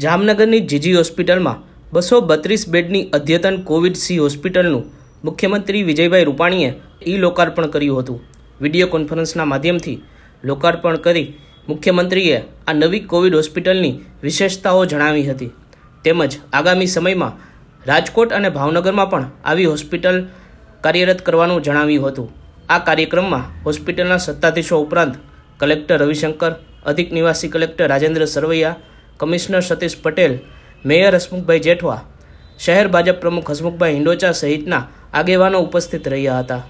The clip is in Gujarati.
જામનગરની જીજી હોસ્પિટલમાં બસો બત્રીસ બેડની અદ્યતન કોવિડ સી હોસ્પિટલનું મુખ્યમંત્રી વિજયભાઈ રૂપાણીએ ઈ લોકાર્પણ કર્યું હતું વિડીયો કોન્ફરન્સના માધ્યમથી લોકાર્પણ કરી મુખ્યમંત્રીએ આ નવી કોવિડ હોસ્પિટલની વિશેષતાઓ જણાવી હતી તેમજ આગામી સમયમાં રાજકોટ અને ભાવનગરમાં પણ આવી હોસ્પિટલ કાર્યરત કરવાનું જણાવ્યું હતું આ કાર્યક્રમમાં હોસ્પિટલના સત્તાધીશો ઉપરાંત કલેક્ટર રવિશંકર અધિક નિવાસી collector Rajendra Sarvaiya commissioner Satish Patel mayor Hasmukhbhai Jethwa શહેર ભાજપ પ્રમુખ હસમુખભાઈ હિંડોચા સહિતના આગેવાનો ઉપસ્થિત રહ્યા હતા